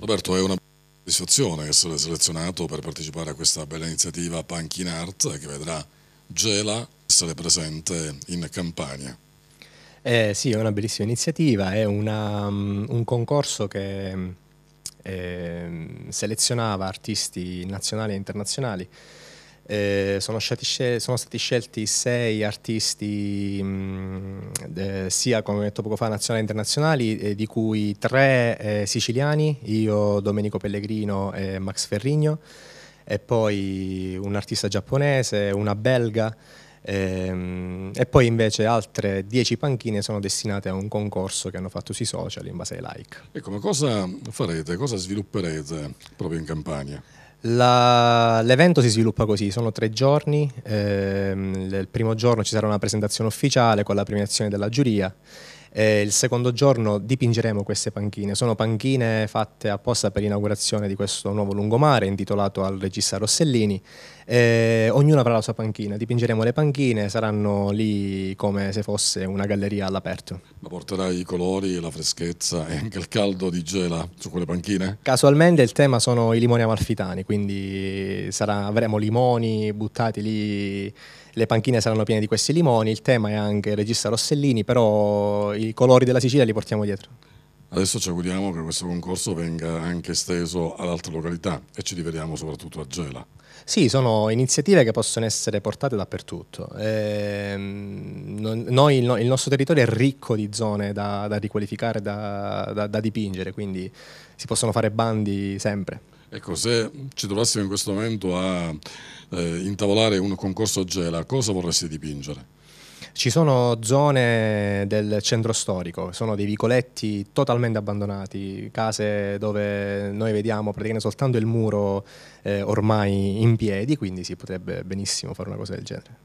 Roberto, è una soddisfazione essere selezionato per partecipare a questa bella iniziativa Pankin Art che vedrà Gela essere presente in Campania. Eh, sì, è una bellissima iniziativa, è una, um, un concorso che eh, selezionava artisti nazionali e internazionali eh, sono, stati scelti, sono, stati scelti sei artisti mh, mm, eh, sia come detto poco fa nazionali e internazionali eh, di cui tre eh, siciliani io Domenico Pellegrino e Max Ferrigno e poi un artista giapponese una belga ehm, e poi invece altre dieci panchine sono destinate a un concorso che hanno fatto sui social in base ai like. Ecco, ma cosa farete, cosa svilupperete proprio in Campania? La, l'evento si sviluppa così, sono tre giorni, ehm, il primo giorno ci sarà una presentazione ufficiale con la premiazione della giuria eh, il secondo giorno dipingeremo queste panchine, sono panchine fatte apposta per l'inaugurazione di questo nuovo lungomare intitolato al regista Rossellini. Eh, ognuno avrà la sua panchina, dipingeremo le panchine, saranno lì come se fosse una galleria all'aperto. Ma porterai i colori, la freschezza e anche il caldo di Gela su quelle panchine? Casualmente il tema sono i limoni amalfitani, quindi sarà, avremo limoni buttati lì, le panchine saranno piene di questi limoni, il tema è anche il regista Rossellini, però i colori della Sicilia li portiamo dietro. Adesso ci auguriamo che questo concorso venga anche esteso ad altre località e ci rivediamo soprattutto a Gela. Sì, sono iniziative che possono essere portate dappertutto. Eh, noi, il nostro territorio è ricco di zone da, da riqualificare, da, da, da dipingere, quindi si possono fare bandi sempre. Ecco, se ci trovassimo in questo momento a eh, intavolare un concorso a Gela, cosa vorresti dipingere? Ci sono zone del centro storico, sono dei vicoletti totalmente abbandonati, case dove noi vediamo praticamente soltanto il muro eh, ormai in piedi, quindi si potrebbe benissimo fare una cosa del genere.